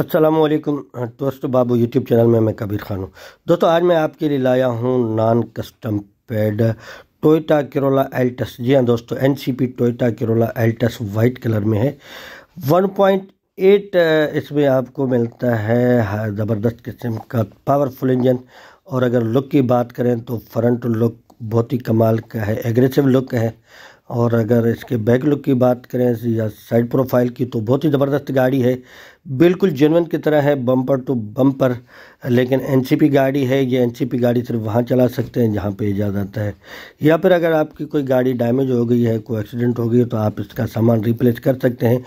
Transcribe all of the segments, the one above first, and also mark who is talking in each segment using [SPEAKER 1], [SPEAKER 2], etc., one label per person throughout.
[SPEAKER 1] असलम दोस्त बाबू YouTube channel में मैं कबीर खान हूँ दोस्तों आज मैं आपके लिए लाया हूँ non custom paid Toyota Corolla Altis जी हाँ दोस्तों N C P Toyota Corolla Altis white colour में है वन पॉइंट एट इसमें आपको मिलता है ज़बरदस्त किस्म का पावरफुल इंजन और अगर लुक की बात करें तो फ्रंट लुक बहुत ही कमाल का है एग्रेसिव लुक है और अगर इसके बैक लुक की बात करें या साइड प्रोफाइल की तो बहुत ही ज़बरदस्त गाड़ी है बिल्कुल जनवन की तरह है बम्पर टू बम्पर लेकिन एनसीपी गाड़ी है ये एनसीपी गाड़ी सिर्फ वहाँ चला सकते हैं जहाँ पे इजाज़त है या फिर अगर आपकी कोई गाड़ी डैमेज हो गई है कोई एक्सीडेंट हो गई है तो आप इसका सामान रिप्लेस कर सकते हैं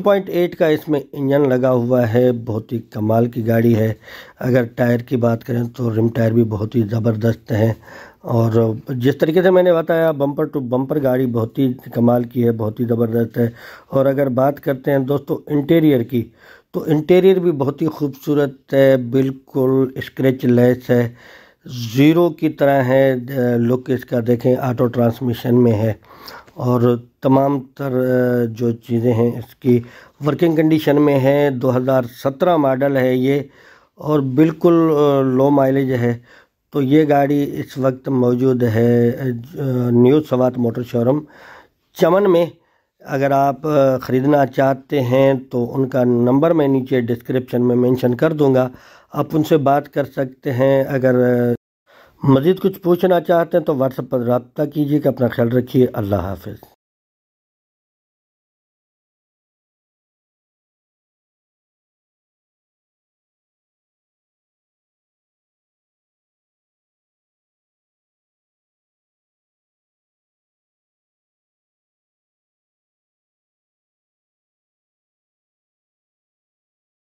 [SPEAKER 1] 1.8 का इसमें इंजन लगा हुआ है बहुत ही कमाल की गाड़ी है अगर टायर की बात करें तो रिम टायर भी बहुत ही ज़बरदस्त हैं और जिस तरीके से मैंने बताया बम्पर टू बम्पर गाड़ी बहुत ही कमाल की है बहुत ही ज़बरदस्त है और अगर बात करते हैं दोस्तों इंटीरियर की तो इंटीरियर भी बहुत ही खूबसूरत है बिल्कुल स्क्रैच लेस है ज़ीरो की तरह है लुक इसका देखें ऑटो ट्रांसमिशन में है और तमाम तर जो चीज़ें हैं इसकी वर्किंग कंडीशन में है 2017 मॉडल है ये और बिल्कुल लो माइलेज है तो ये गाड़ी इस वक्त मौजूद है new Swat motor showroom Chaman में अगर आप ख़रीदना चाहते हैं तो उनका नंबर मैं नीचे डिस्क्रिप्शन में मेंशन कर दूंगा आप उनसे बात कर सकते हैं अगर मज़ीद कुछ पूछना चाहते हैं तो व्हाट्सएप पर रबता कीजिएगा अपना ख्याल रखिए अल्लाह हाफिज़